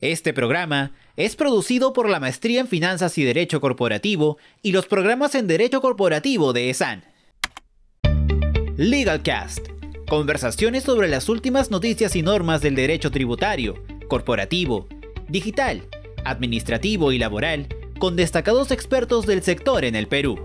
Este programa es producido por la Maestría en Finanzas y Derecho Corporativo y los programas en Derecho Corporativo de ESAN. LegalCast. Conversaciones sobre las últimas noticias y normas del derecho tributario, corporativo, digital, administrativo y laboral con destacados expertos del sector en el Perú.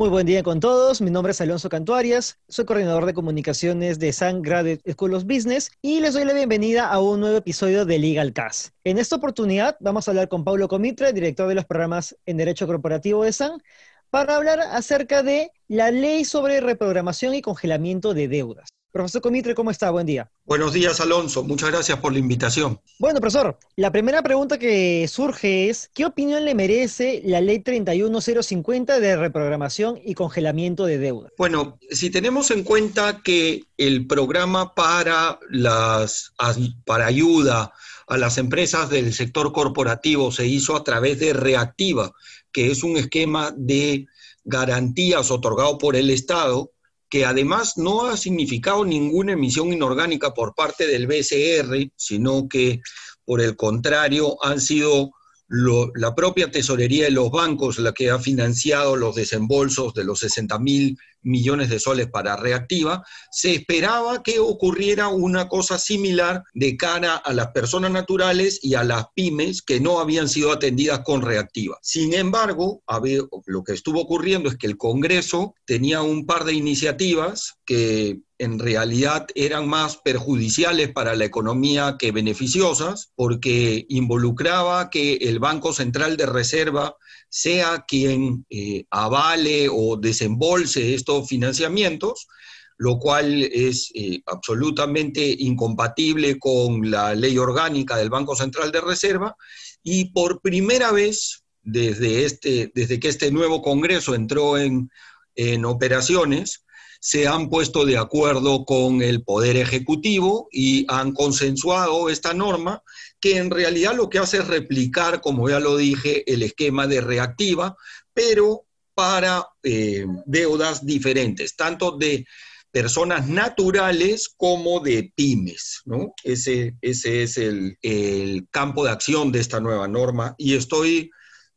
Muy buen día con todos. Mi nombre es Alonso Cantuarias, soy coordinador de comunicaciones de San Graduate School of Business y les doy la bienvenida a un nuevo episodio de Legal Cast. En esta oportunidad vamos a hablar con Pablo Comitre, director de los programas en Derecho Corporativo de San, para hablar acerca de la ley sobre reprogramación y congelamiento de deudas. Profesor Comitre, ¿cómo está? Buen día. Buenos días, Alonso. Muchas gracias por la invitación. Bueno, profesor, la primera pregunta que surge es, ¿qué opinión le merece la ley 31050 de reprogramación y congelamiento de deuda? Bueno, si tenemos en cuenta que el programa para, las, para ayuda a las empresas del sector corporativo se hizo a través de Reactiva, que es un esquema de garantías otorgado por el Estado, que además no ha significado ninguna emisión inorgánica por parte del BCR, sino que por el contrario han sido la propia tesorería de los bancos, la que ha financiado los desembolsos de los 60 mil millones de soles para reactiva, se esperaba que ocurriera una cosa similar de cara a las personas naturales y a las pymes que no habían sido atendidas con reactiva. Sin embargo, lo que estuvo ocurriendo es que el Congreso tenía un par de iniciativas que en realidad eran más perjudiciales para la economía que beneficiosas, porque involucraba que el Banco Central de Reserva sea quien eh, avale o desembolse estos financiamientos, lo cual es eh, absolutamente incompatible con la ley orgánica del Banco Central de Reserva, y por primera vez desde, este, desde que este nuevo Congreso entró en, en operaciones, se han puesto de acuerdo con el Poder Ejecutivo y han consensuado esta norma que en realidad lo que hace es replicar, como ya lo dije, el esquema de reactiva, pero para eh, deudas diferentes, tanto de personas naturales como de pymes. Ese, ese es el, el, campo de acción de esta nueva norma y estoy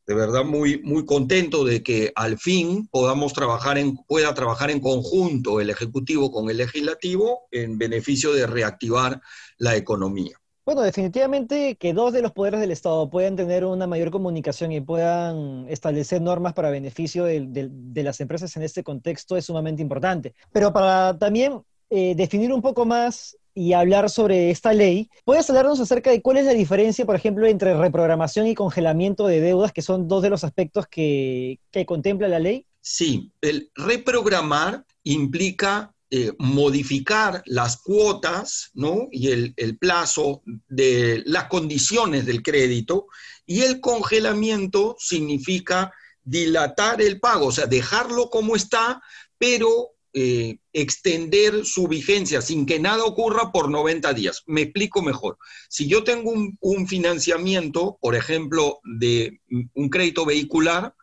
de verdad muy, muy contento de que al fin podamos trabajar en, pueda trabajar en conjunto el Ejecutivo con el Legislativo en beneficio de reactivar la economía. Bueno, definitivamente que dos de los poderes del Estado puedan tener una mayor comunicación y puedan establecer normas para beneficio de, de las empresas en este contexto es sumamente importante. Pero para también eh, definir un poco más y hablar sobre esta ley, ¿puedes hablarnos acerca de cuál es la diferencia, por ejemplo, entre reprogramación y congelamiento de deudas, que son dos de los aspectos que, contempla la ley? Sí, el reprogramar implica eh, modificar las cuotas y el, el, plazo de las condiciones del crédito y el congelamiento significa dilatar el pago, o sea, dejarlo como está, pero eh, extender su vigencia sin que nada ocurra por 90 días. Me explico mejor. Si yo tengo un, un financiamiento, por ejemplo, de un crédito vehicular,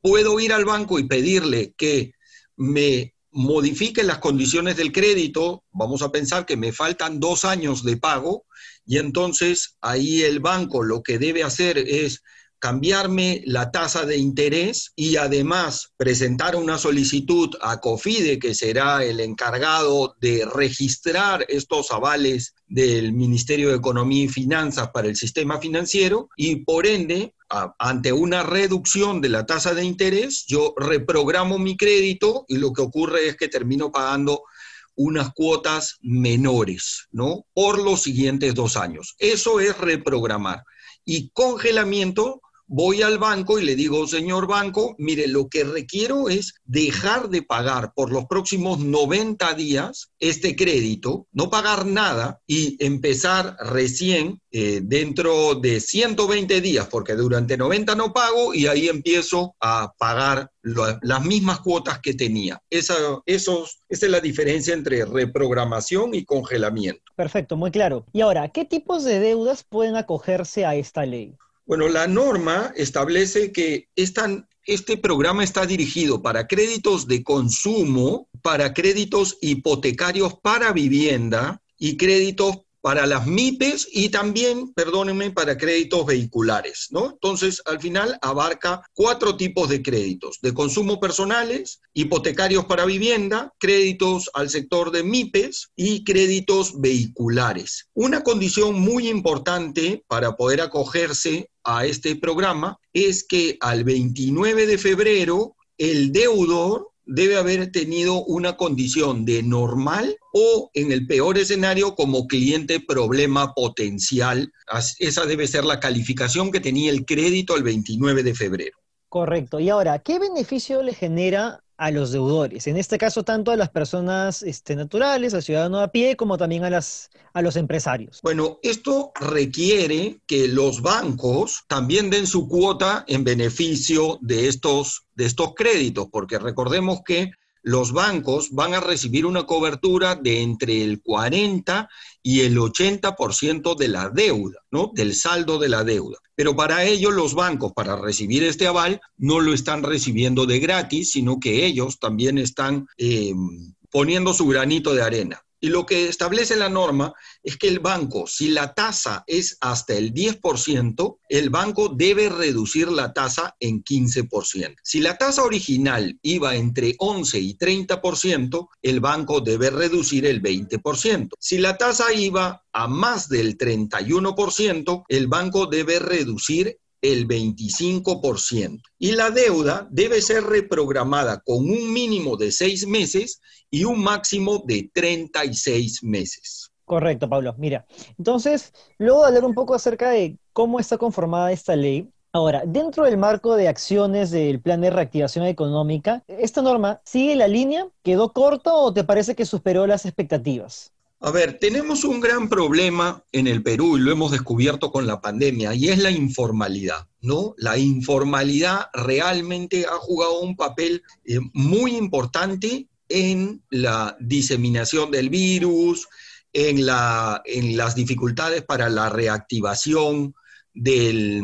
puedo ir al banco y pedirle que me modifique las condiciones del crédito, vamos a pensar que me faltan dos años de pago, y entonces ahí el banco lo que debe hacer es cambiarme la tasa de interés y además presentar una solicitud a COFIDE, que será el encargado de registrar estos avales del Ministerio de Economía y Finanzas para el sistema financiero y por ende, ante una reducción de la tasa de interés, yo reprogramo mi crédito y lo que ocurre es que termino pagando unas cuotas menores, ¿no? Por los siguientes dos años. Eso es reprogramar y congelamiento voy al banco y le digo, señor banco, mire, lo que requiero es dejar de pagar por los próximos 90 días este crédito, no pagar nada y empezar recién eh, dentro de 120 días, porque durante 90 no pago y ahí empiezo a pagar las mismas cuotas que tenía. Esa, esos, esa es la diferencia entre reprogramación y congelamiento. Perfecto, muy claro. Y ahora, ¿qué tipos de deudas pueden acogerse a esta ley? Bueno, la norma establece que este programa está dirigido para créditos de consumo, para créditos hipotecarios para vivienda y créditos para las MIPES y también, perdónenme, para créditos vehiculares, ¿no? Entonces, al final abarca cuatro tipos de créditos, de consumo personales, hipotecarios para vivienda, créditos al sector de MIPES y créditos vehiculares. Una condición muy importante para poder acogerse a este programa es que al 29 de febrero el deudor debe haber tenido una condición de normal o en el peor escenario como cliente problema potencial. Esa debe ser la calificación que tenía el crédito el 29 de febrero. Correcto. Y ahora, ¿qué beneficio le genera a los deudores. En este caso, tanto a las personas este, naturales, al ciudadano a pie, como también a, las, a los empresarios. Bueno, esto requiere que los bancos también den su cuota en beneficio de estos, de estos créditos, porque recordemos que los bancos van a recibir una cobertura de entre el 40 y el 80% de la deuda, ¿no? Del saldo de la deuda. Pero para ello los bancos, para recibir este aval, no lo están recibiendo de gratis, sino que ellos también están eh, poniendo su granito de arena. Y lo que establece la norma es que el banco, si la tasa es hasta el 10%, el banco debe reducir la tasa en 15%. Si la tasa original iba entre 11 y 30%, el banco debe reducir el 20%. Si la tasa iba a más del 31%, el banco debe reducir el 25%. Y la deuda debe ser reprogramada con un mínimo de seis meses y un máximo de 36 meses. Correcto, Pablo. Mira, entonces, luego de hablar un poco acerca de cómo está conformada esta ley, Ahora, dentro del marco de acciones del plan de reactivación económica, ¿esta norma sigue la línea? ¿Quedó corta o te parece que superó las expectativas? A ver, tenemos un gran problema en el Perú y lo hemos descubierto con la pandemia y es la informalidad, ¿no? La informalidad realmente ha jugado un papel eh, muy importante en la diseminación del virus, en, las dificultades para la reactivación de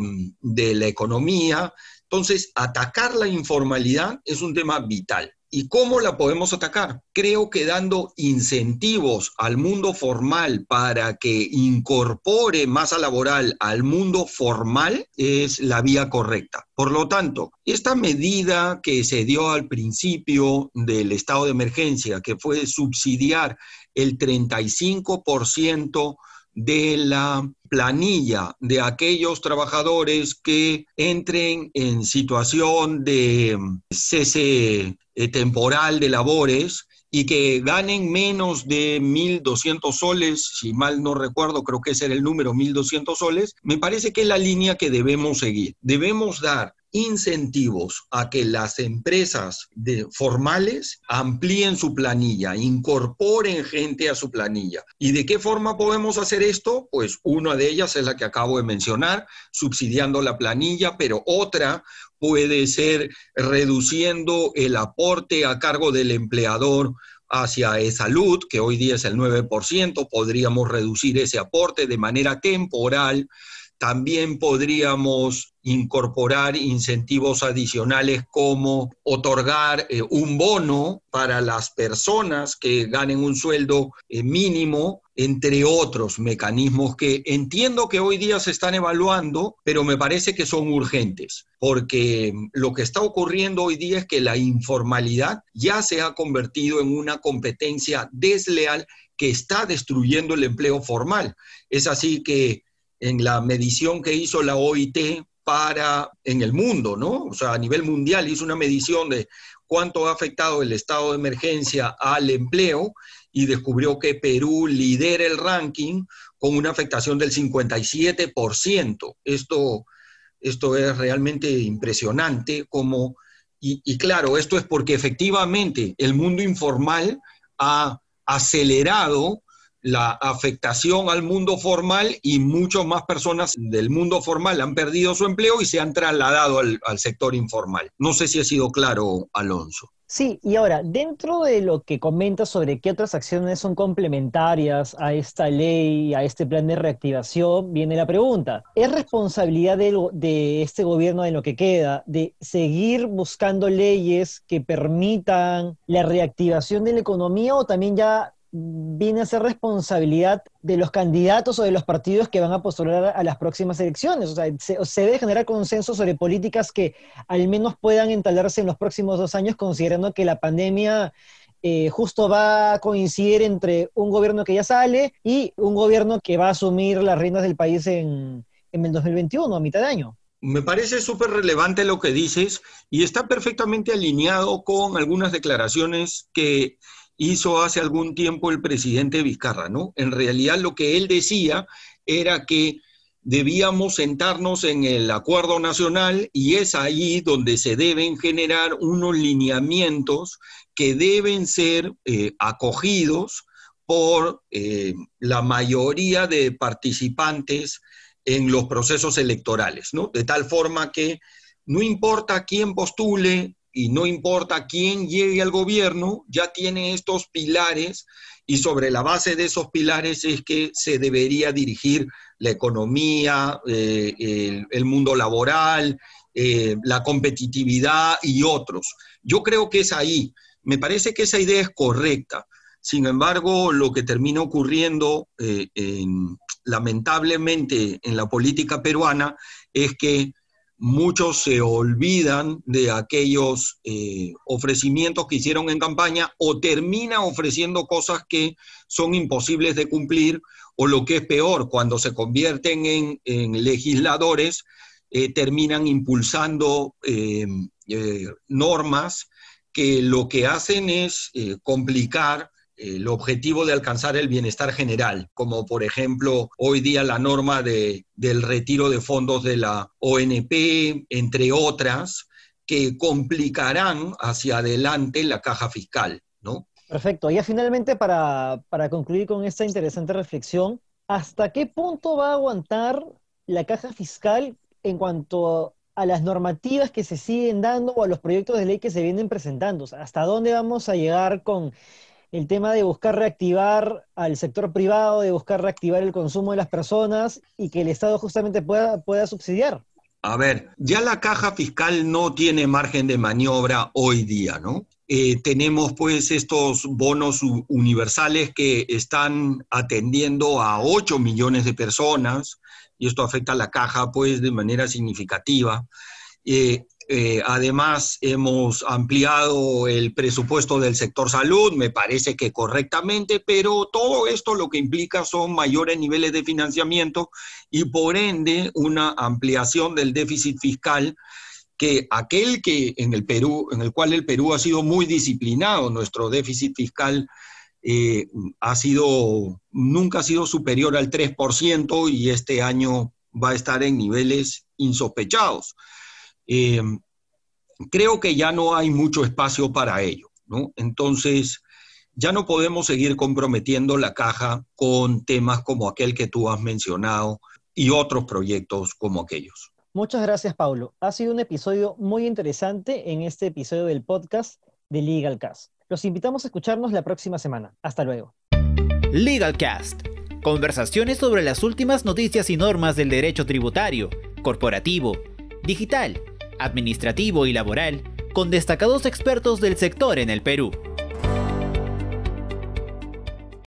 la economía. Entonces, atacar la informalidad es un tema vital. ¿Y cómo la podemos atacar? Creo que dando incentivos al mundo formal para que incorpore masa laboral al mundo formal es la vía correcta. Por lo tanto, esta medida que se dio al principio del estado de emergencia, que fue subsidiar el 35% de la planilla de aquellos trabajadores que entren en situación de cese eh, temporal de labores y que ganen menos de 1.200 soles, si mal no recuerdo, creo que ese era el número, 1.200 soles, me parece que es la línea que debemos seguir. Debemos dar incentivos a que las empresas formales amplíen su planilla, incorporen gente a su planilla. ¿Y de qué forma podemos hacer esto? Pues una de ellas es la que acabo de mencionar, subsidiando la planilla, pero otra puede ser reduciendo el aporte a cargo del empleador hacia e salud, que hoy día es el 9%, podríamos reducir ese aporte de manera temporal también podríamos incorporar incentivos adicionales como otorgar eh, un bono para las personas que ganen un sueldo eh, mínimo, entre otros mecanismos que entiendo que hoy día se están evaluando, pero me parece que son urgentes, porque mm, lo que está ocurriendo hoy día es que la informalidad ya se ha convertido en una competencia desleal que está destruyendo el empleo formal. Es así que en la medición que hizo la OIT para en el mundo, ¿no? O sea, a nivel mundial hizo una medición de cuánto ha afectado el estado de emergencia al empleo y descubrió que Perú lidera el ranking con una afectación del 57%. Esto, esto es realmente impresionante como, y, y claro, esto es porque efectivamente el mundo informal ha acelerado la afectación al mundo formal y muchas más personas del mundo formal han perdido su empleo y se han trasladado al, sector informal. No sé si ha sido claro, Alonso. Sí, y ahora, dentro de lo que comenta sobre qué otras acciones son complementarias a esta ley, a este plan de reactivación, viene la pregunta. ¿Es responsabilidad de, de este gobierno en lo que queda de seguir buscando leyes que permitan la reactivación de la economía o también ya viene a ser responsabilidad de los candidatos o de los partidos que van a postular a las próximas elecciones. O sea, se, debe generar consenso sobre políticas que al menos puedan entalarse en los próximos dos años, considerando que la pandemia eh, justo va a coincidir entre un gobierno que ya sale y un gobierno que va a asumir las riendas del país en, en el 2021, a mitad de año. Me parece súper relevante lo que dices y está perfectamente alineado con algunas declaraciones que hizo hace algún tiempo el presidente Vizcarra, ¿no? En realidad lo que él decía era que debíamos sentarnos en el acuerdo nacional y es ahí donde se deben generar unos lineamientos que deben ser eh, acogidos por eh, la mayoría de participantes en los procesos electorales, ¿no? De tal forma que no importa quién postule, y no importa quién llegue al gobierno, ya tiene estos pilares y sobre la base de esos pilares es que se debería dirigir la economía, eh, el, mundo laboral, eh, la competitividad y otros. Yo creo que es ahí. Me parece que esa idea es correcta. Sin embargo, lo que termina ocurriendo, eh, lamentablemente, en la política peruana es que Muchos se olvidan de aquellos eh, ofrecimientos que hicieron en campaña o termina ofreciendo cosas que son imposibles de cumplir o lo que es peor, cuando se convierten en, legisladores, eh, terminan impulsando eh, normas que lo que hacen es complicar el objetivo de alcanzar el bienestar general, como por ejemplo hoy día la norma de, del retiro de fondos de la ONP, entre otras, que complicarán hacia adelante la caja fiscal, ¿no? Perfecto. Ya finalmente, para, para concluir con esta interesante reflexión, ¿hasta qué punto va a aguantar la caja fiscal en cuanto a las normativas que se siguen dando o a los proyectos de ley que se vienen presentando? ¿Hasta dónde vamos a llegar con el tema de buscar reactivar al sector privado, de buscar reactivar el consumo de las personas y que el Estado justamente pueda, pueda subsidiar. A ver, ya la caja fiscal no tiene margen de maniobra hoy día, ¿no? Eh, tenemos pues estos bonos universales que están atendiendo a 8 millones de personas y esto afecta a la caja pues de manera significativa. Eh, eh, además, hemos ampliado el presupuesto del sector salud, me parece que correctamente, pero todo esto lo que implica son mayores niveles de financiamiento y por ende una ampliación del déficit fiscal que aquel que en el Perú, en el cual el Perú ha sido muy disciplinado, nuestro déficit fiscal eh, ha sido, nunca ha sido superior al 3% y este año va a estar en niveles insospechados. Eh, creo que ya no hay mucho espacio para ello, ¿no? Entonces, ya no podemos seguir comprometiendo la caja con temas como aquel que tú has mencionado y otros proyectos como aquellos. Muchas gracias, Paulo. Ha sido un episodio muy interesante en este episodio del podcast de Legal Cast. Los invitamos a escucharnos la próxima semana. Hasta luego. Legal Cast. Conversaciones sobre las últimas noticias y normas del derecho tributario, corporativo, digital administrativo y laboral, con destacados expertos del sector en el Perú.